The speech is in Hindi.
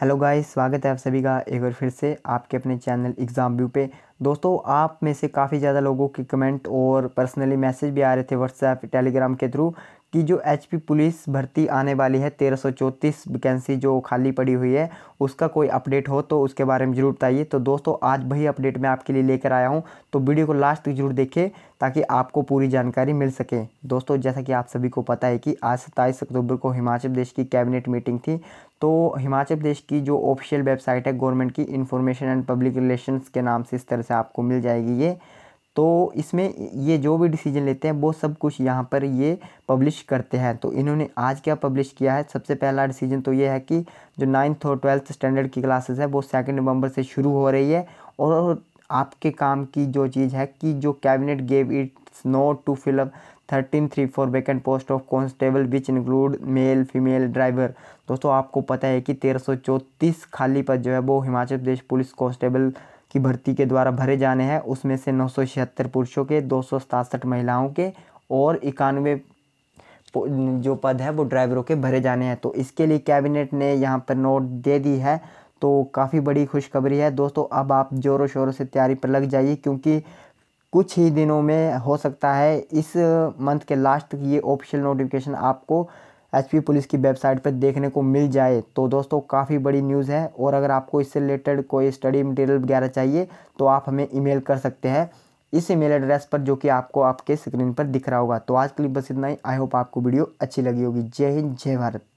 हेलो गाइस स्वागत है आप सभी का एक बार फिर से आपके अपने चैनल एग्ज़ाम व्यू पे दोस्तों आप में से काफ़ी ज़्यादा लोगों के कमेंट और पर्सनली मैसेज भी आ रहे थे व्हाट्सएप टेलीग्राम के थ्रू कि जो एच पुलिस भर्ती आने वाली है तेरह सौ चौंतीस वैकेंसी जो खाली पड़ी हुई है उसका कोई अपडेट हो तो उसके बारे में ज़रूर बताइए तो दोस्तों आज वही अपडेट मैं आपके लिए लेकर आया हूँ तो वीडियो को लास्ट तक जरूर देखें ताकि आपको पूरी जानकारी मिल सके दोस्तों जैसा कि आप सभी को पता है कि आज सत्ताईस अक्टूबर को हिमाचल प्रदेश की कैबिनेट मीटिंग थी तो हिमाचल प्रदेश की जो ऑफिशियल वेबसाइट है गवर्नमेंट की इन्फॉर्मेशन एंड पब्लिक रिलेशन के नाम से इस तरह से आपको मिल जाएगी ये तो इसमें ये जो भी डिसीजन लेते हैं वो सब कुछ यहाँ पर ये पब्लिश करते हैं तो इन्होंने आज क्या पब्लिश किया है सबसे पहला डिसीजन तो ये है कि जो नाइन्थ और ट्वेल्थ स्टैंडर्ड की क्लासेस है वो सेकेंड नवंबर से शुरू हो रही है और आपके काम की जो चीज़ है कि जो cabinet gave its note to fill up thirteen three four vacant post of constable which include male female driver दोस्तों आपको पता है कि तेरह सौ चौंतीस खाली पद जो है वो हिमाचल प्रदेश पुलिस कॉन्स्टेबल की भर्ती के द्वारा भरे जाने हैं उसमें से नौ पुरुषों के दो महिलाओं के और इक्यानवे जो पद है वो ड्राइवरों के भरे जाने हैं तो इसके लिए कैबिनेट ने यहाँ पर नोट दे दी है तो काफ़ी बड़ी खुशखबरी है दोस्तों अब आप ज़ोरों शोरों से तैयारी पर लग जाइए क्योंकि कुछ ही दिनों में हो सकता है इस मंथ के लास्ट तक ये ऑफिशियल नोटिफिकेशन आपको एचपी पुलिस की वेबसाइट पर देखने को मिल जाए तो दोस्तों काफ़ी बड़ी न्यूज़ है और अगर आपको इससे रिलेटेड कोई स्टडी मटेरियल वगैरह चाहिए तो आप हमें ईमेल कर सकते हैं इस ईमेल एड्रेस पर जो कि आपको आपके स्क्रीन पर दिख रहा होगा तो आज के लिए बस इतना ही आई होप आपको वीडियो अच्छी लगी होगी जय हिंद जय भारत